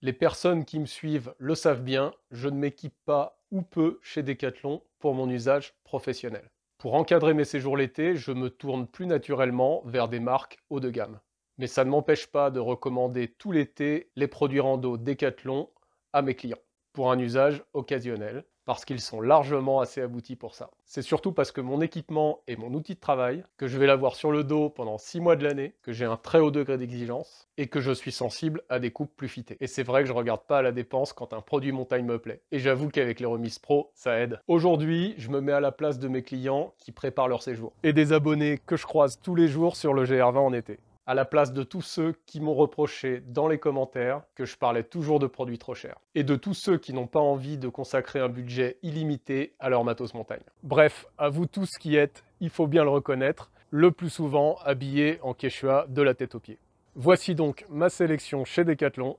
Les personnes qui me suivent le savent bien, je ne m'équipe pas ou peu chez Decathlon pour mon usage professionnel. Pour encadrer mes séjours l'été, je me tourne plus naturellement vers des marques haut de gamme. Mais ça ne m'empêche pas de recommander tout l'été les produits rando Decathlon à mes clients pour un usage occasionnel parce qu'ils sont largement assez aboutis pour ça. C'est surtout parce que mon équipement et mon outil de travail, que je vais l'avoir sur le dos pendant 6 mois de l'année, que j'ai un très haut degré d'exigence, et que je suis sensible à des coupes plus fitées. Et c'est vrai que je regarde pas à la dépense quand un produit montagne me plaît. Et j'avoue qu'avec les remises pro, ça aide. Aujourd'hui, je me mets à la place de mes clients qui préparent leur séjour. Et des abonnés que je croise tous les jours sur le GR20 en été à la place de tous ceux qui m'ont reproché dans les commentaires que je parlais toujours de produits trop chers, et de tous ceux qui n'ont pas envie de consacrer un budget illimité à leur matos montagne. Bref, à vous tous qui êtes, il faut bien le reconnaître, le plus souvent habillés en quechua de la tête aux pieds. Voici donc ma sélection chez Decathlon,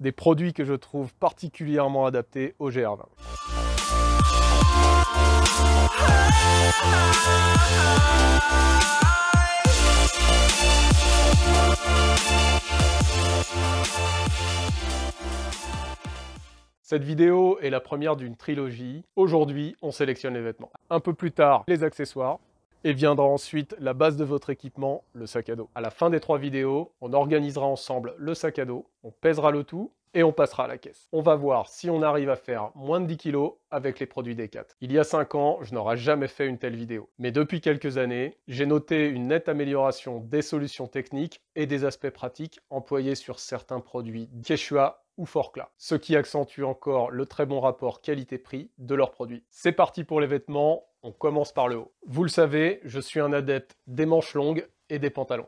des produits que je trouve particulièrement adaptés au GR20. Cette vidéo est la première d'une trilogie. Aujourd'hui, on sélectionne les vêtements. Un peu plus tard, les accessoires. Et viendra ensuite la base de votre équipement, le sac à dos. À la fin des trois vidéos, on organisera ensemble le sac à dos, on pèsera le tout et on passera à la caisse. On va voir si on arrive à faire moins de 10 kg avec les produits D4. Il y a 5 ans, je n'aurais jamais fait une telle vidéo. Mais depuis quelques années, j'ai noté une nette amélioration des solutions techniques et des aspects pratiques employés sur certains produits Quechua ou Forcla, ce qui accentue encore le très bon rapport qualité-prix de leurs produits. C'est parti pour les vêtements, on commence par le haut. Vous le savez, je suis un adepte des manches longues et des pantalons.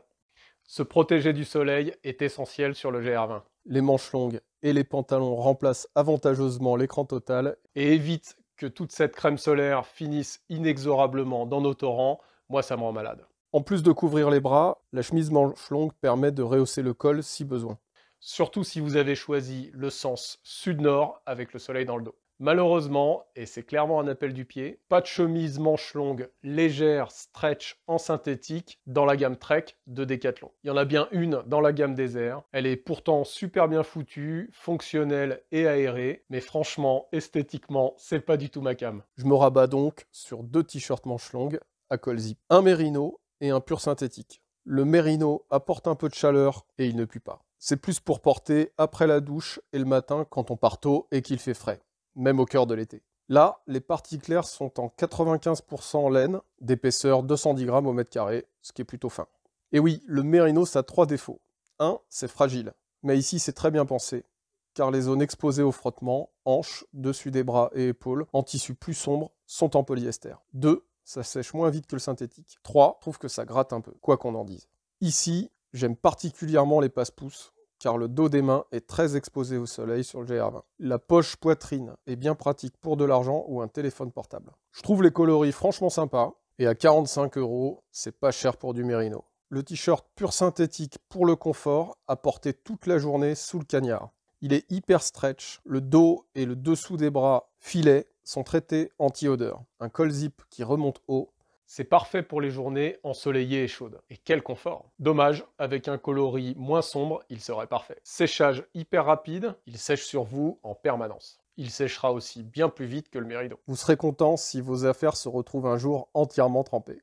Se protéger du soleil est essentiel sur le GR20. Les manches longues et les pantalons remplacent avantageusement l'écran total et évitent que toute cette crème solaire finisse inexorablement dans nos torrents. Moi, ça me rend malade. En plus de couvrir les bras, la chemise manche longue permet de rehausser le col si besoin. Surtout si vous avez choisi le sens sud-nord avec le soleil dans le dos. Malheureusement, et c'est clairement un appel du pied, pas de chemise manche longue légère stretch en synthétique dans la gamme Trek de Decathlon. Il y en a bien une dans la gamme Désert. Elle est pourtant super bien foutue, fonctionnelle et aérée, mais franchement, esthétiquement, c'est pas du tout ma cam. Je me rabats donc sur deux t-shirts manche longues à col zip, un mérino et un pur synthétique. Le mérino apporte un peu de chaleur et il ne pue pas. C'est plus pour porter après la douche et le matin quand on part tôt et qu'il fait frais même au cœur de l'été. Là, les parties claires sont en 95% laine, d'épaisseur 210 grammes au mètre carré, ce qui est plutôt fin. Et oui, le Mérinos a trois défauts. 1. C'est fragile, mais ici c'est très bien pensé, car les zones exposées au frottement, hanches, dessus des bras et épaules, en tissu plus sombre, sont en polyester. 2. Ça sèche moins vite que le synthétique. 3. Trouve que ça gratte un peu, quoi qu'on en dise. Ici, j'aime particulièrement les passe-pouces, car le dos des mains est très exposé au soleil sur le GR20. La poche poitrine est bien pratique pour de l'argent ou un téléphone portable. Je trouve les coloris franchement sympas, et à 45 euros, c'est pas cher pour du mérino. Le t-shirt pur synthétique pour le confort à porter toute la journée sous le cagnard. Il est hyper stretch, le dos et le dessous des bras filets sont traités anti-odeur. Un col zip qui remonte haut c'est parfait pour les journées ensoleillées et chaudes. Et quel confort Dommage, avec un coloris moins sombre, il serait parfait. Séchage hyper rapide, il sèche sur vous en permanence. Il séchera aussi bien plus vite que le méridon. Vous serez content si vos affaires se retrouvent un jour entièrement trempées.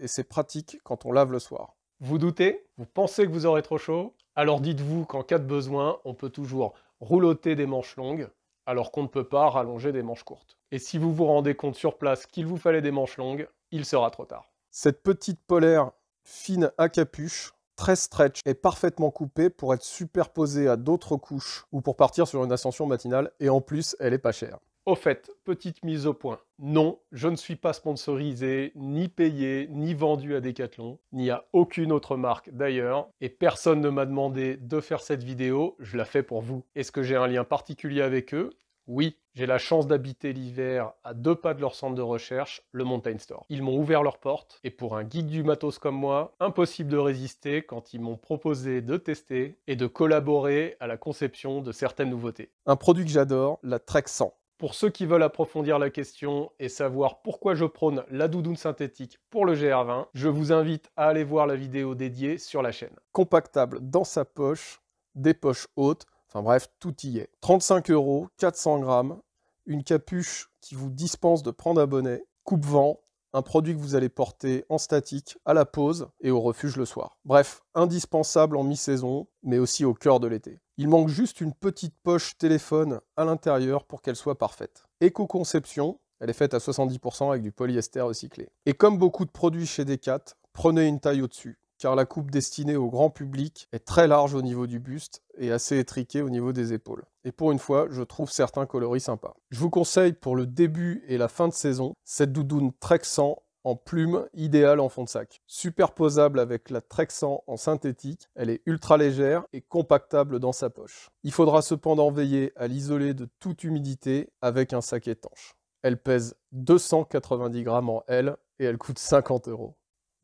Et c'est pratique quand on lave le soir. Vous doutez Vous pensez que vous aurez trop chaud Alors dites-vous qu'en cas de besoin, on peut toujours rouloter des manches longues, alors qu'on ne peut pas rallonger des manches courtes. Et si vous vous rendez compte sur place qu'il vous fallait des manches longues, il sera trop tard. Cette petite polaire fine à capuche, très stretch est parfaitement coupée pour être superposée à d'autres couches ou pour partir sur une ascension matinale et en plus elle est pas chère. Au fait, petite mise au point. Non, je ne suis pas sponsorisé, ni payé, ni vendu à Decathlon, ni à aucune autre marque d'ailleurs, et personne ne m'a demandé de faire cette vidéo, je la fais pour vous. Est-ce que j'ai un lien particulier avec eux oui, j'ai la chance d'habiter l'hiver à deux pas de leur centre de recherche, le Mountain Store. Ils m'ont ouvert leurs portes et pour un geek du matos comme moi, impossible de résister quand ils m'ont proposé de tester et de collaborer à la conception de certaines nouveautés. Un produit que j'adore, la Trek 100. Pour ceux qui veulent approfondir la question et savoir pourquoi je prône la doudoune synthétique pour le GR20, je vous invite à aller voir la vidéo dédiée sur la chaîne. Compactable dans sa poche, des poches hautes, Enfin bref, tout y est. 35 euros, 400 grammes, une capuche qui vous dispense de prendre bonnet, coupe-vent, un produit que vous allez porter en statique, à la pause et au refuge le soir. Bref, indispensable en mi-saison, mais aussi au cœur de l'été. Il manque juste une petite poche téléphone à l'intérieur pour qu'elle soit parfaite. Éco-conception, elle est faite à 70% avec du polyester recyclé. Et comme beaucoup de produits chez Decat, prenez une taille au-dessus car la coupe destinée au grand public est très large au niveau du buste et assez étriquée au niveau des épaules. Et pour une fois, je trouve certains coloris sympas. Je vous conseille pour le début et la fin de saison cette doudoune Trexan en plume, idéale en fond de sac. Superposable avec la Trexan en synthétique, elle est ultra légère et compactable dans sa poche. Il faudra cependant veiller à l'isoler de toute humidité avec un sac étanche. Elle pèse 290 grammes en L et elle coûte 50 euros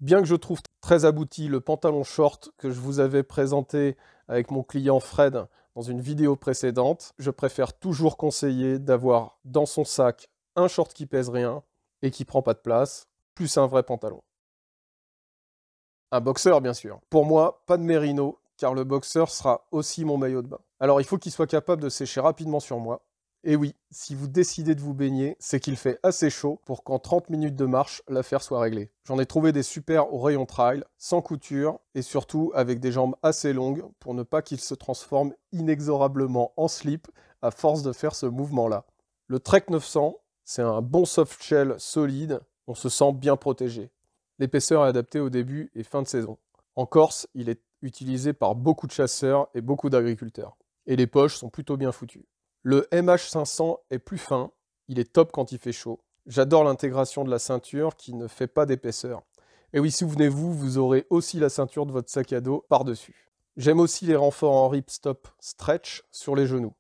bien que je trouve très abouti le pantalon short que je vous avais présenté avec mon client Fred dans une vidéo précédente, je préfère toujours conseiller d'avoir dans son sac un short qui pèse rien et qui prend pas de place, plus un vrai pantalon. Un boxeur, bien sûr. Pour moi, pas de mérino, car le boxeur sera aussi mon maillot de bain. Alors il faut qu'il soit capable de sécher rapidement sur moi, et oui, si vous décidez de vous baigner, c'est qu'il fait assez chaud pour qu'en 30 minutes de marche, l'affaire soit réglée. J'en ai trouvé des super au rayon trail, sans couture, et surtout avec des jambes assez longues pour ne pas qu'ils se transforment inexorablement en slip à force de faire ce mouvement-là. Le Trek 900, c'est un bon soft shell solide, on se sent bien protégé. L'épaisseur est adaptée au début et fin de saison. En Corse, il est utilisé par beaucoup de chasseurs et beaucoup d'agriculteurs. Et les poches sont plutôt bien foutues. Le MH500 est plus fin, il est top quand il fait chaud. J'adore l'intégration de la ceinture qui ne fait pas d'épaisseur. Et oui, souvenez-vous, vous aurez aussi la ceinture de votre sac à dos par-dessus. J'aime aussi les renforts en ripstop stretch sur les genoux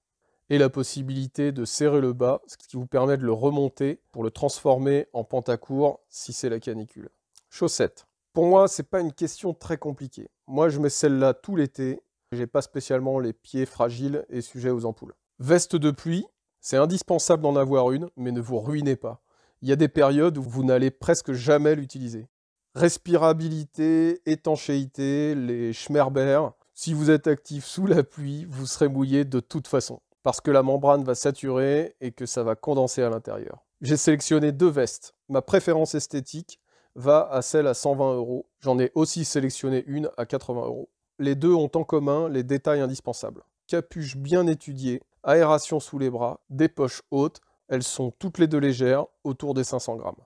et la possibilité de serrer le bas, ce qui vous permet de le remonter pour le transformer en pantacourt si c'est la canicule. Chaussettes. Pour moi, c'est pas une question très compliquée. Moi, je mets celle-là tout l'été. J'ai pas spécialement les pieds fragiles et sujets aux ampoules. Veste de pluie, c'est indispensable d'en avoir une, mais ne vous ruinez pas. Il y a des périodes où vous n'allez presque jamais l'utiliser. Respirabilité, étanchéité, les schmerber. Si vous êtes actif sous la pluie, vous serez mouillé de toute façon, parce que la membrane va saturer et que ça va condenser à l'intérieur. J'ai sélectionné deux vestes. Ma préférence esthétique va à celle à 120 euros. J'en ai aussi sélectionné une à 80 euros. Les deux ont en commun les détails indispensables. Capuche bien étudiée, aération sous les bras, des poches hautes, elles sont toutes les deux légères, autour des 500 grammes.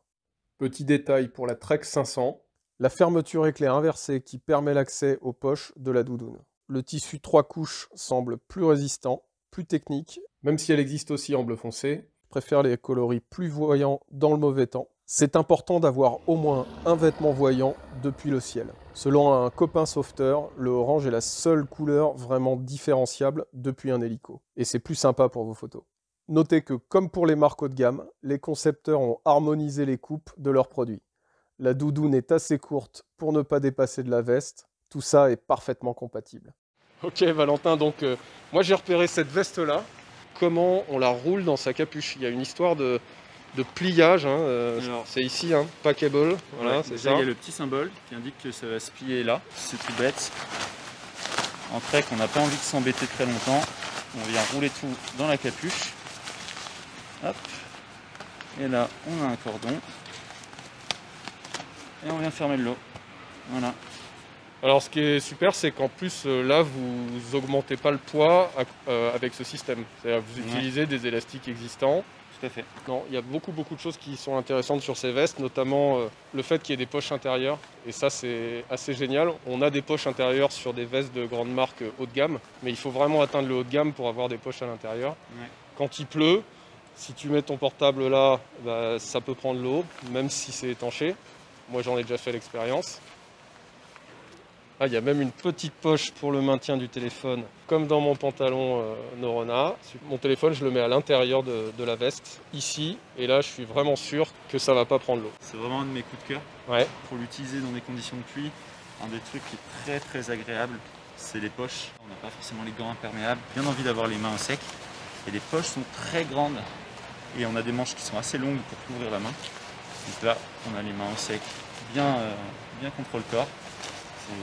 Petit détail pour la Trek 500, la fermeture éclair inversée qui permet l'accès aux poches de la doudoune. Le tissu 3 couches semble plus résistant, plus technique, même si elle existe aussi en bleu foncé. Je préfère les coloris plus voyants dans le mauvais temps. C'est important d'avoir au moins un vêtement voyant depuis le ciel. Selon un copain sauveteur, le orange est la seule couleur vraiment différenciable depuis un hélico. Et c'est plus sympa pour vos photos. Notez que, comme pour les marques haut de gamme, les concepteurs ont harmonisé les coupes de leurs produits. La doudoune est assez courte pour ne pas dépasser de la veste. Tout ça est parfaitement compatible. Ok Valentin, donc euh, moi j'ai repéré cette veste-là. Comment on la roule dans sa capuche Il y a une histoire de, de pliage. Hein, euh, c'est ici, hein, packable. Voilà, c'est Il y a le petit symbole qui indique que ça va se plier là. C'est tout bête. En trek, on n'a pas envie de s'embêter très longtemps. On vient rouler tout dans la capuche. Et là, on a un cordon. Et on vient fermer le lot. Voilà. Alors ce qui est super, c'est qu'en plus euh, là, vous augmentez pas le poids euh, avec ce système. C'est-à-dire vous utilisez des élastiques existants. Non, il y a beaucoup, beaucoup de choses qui sont intéressantes sur ces vestes, notamment euh, le fait qu'il y ait des poches intérieures. Et ça, c'est assez génial. On a des poches intérieures sur des vestes de grande marque euh, haut de gamme, mais il faut vraiment atteindre le haut de gamme pour avoir des poches à l'intérieur. Quand il pleut, si tu mets ton portable là, bah, ça peut prendre l'eau, même si c'est étanché. Moi, j'en ai déjà fait l'expérience. Ah, il y a même une petite poche pour le maintien du téléphone, comme dans mon pantalon euh, Norona. Mon téléphone, je le mets à l'intérieur de, la veste, ici, et là, je suis vraiment sûr que ça va pas prendre l'eau. C'est vraiment un de mes coups de cœur. Pour l'utiliser dans des conditions de pluie, un des trucs qui est très très agréable, c'est les poches. On n'a pas forcément les gants imperméables. Bien envie d'avoir les mains au sec. Et les poches sont très grandes. Et on a des manches qui sont assez longues pour couvrir la main. Donc là, on a les mains au sec, bien, euh, bien contre le corps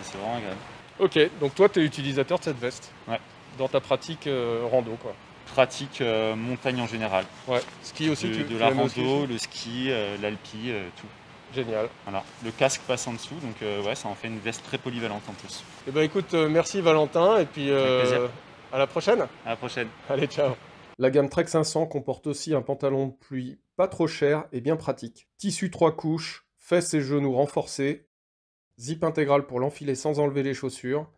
c'est vraiment agréable. Ok, donc toi, tu es utilisateur de cette veste Ouais. Dans ta pratique euh, rando, quoi Pratique euh, montagne en général. Ouais, ski aussi, de, tu, de la rando, le ski, euh, l'alpi, tout. Génial. Voilà, le casque passe en dessous, donc ouais, ça en fait une veste très polyvalente en plus. Eh ben écoute, merci Valentin, et puis à la prochaine. À la prochaine. Allez, ciao. La gamme Trek 500 comporte aussi un pantalon de pluie pas trop cher et bien pratique. Tissu trois couches, fesses et genoux renforcés, zip intégral pour l'enfiler sans enlever les chaussures,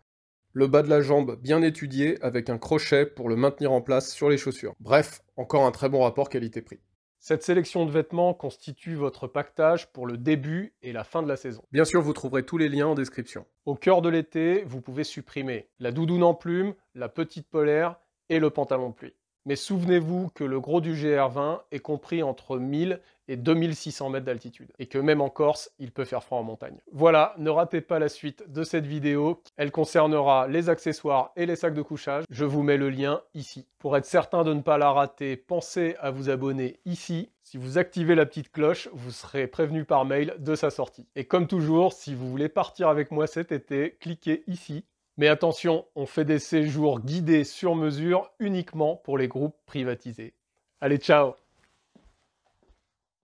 le bas de la jambe bien étudié avec un crochet pour le maintenir en place sur les chaussures. Bref, encore un très bon rapport qualité-prix. Cette sélection de vêtements constitue votre pactage pour le début et la fin de la saison. Bien sûr, vous trouverez tous les liens en description. Au cœur de l'été, vous pouvez supprimer la doudoune en plume, la petite polaire et le pantalon de pluie mais souvenez-vous que le gros du GR20 est compris entre 1000 et 2600 mètres d'altitude, et que même en Corse, il peut faire froid en montagne. Voilà, ne ratez pas la suite de cette vidéo, elle concernera les accessoires et les sacs de couchage, je vous mets le lien ici. Pour être certain de ne pas la rater, pensez à vous abonner ici, si vous activez la petite cloche, vous serez prévenu par mail de sa sortie. Et comme toujours, si vous voulez partir avec moi cet été, cliquez ici mais attention, on fait des séjours guidés sur mesure uniquement pour les groupes privatisés. Allez, ciao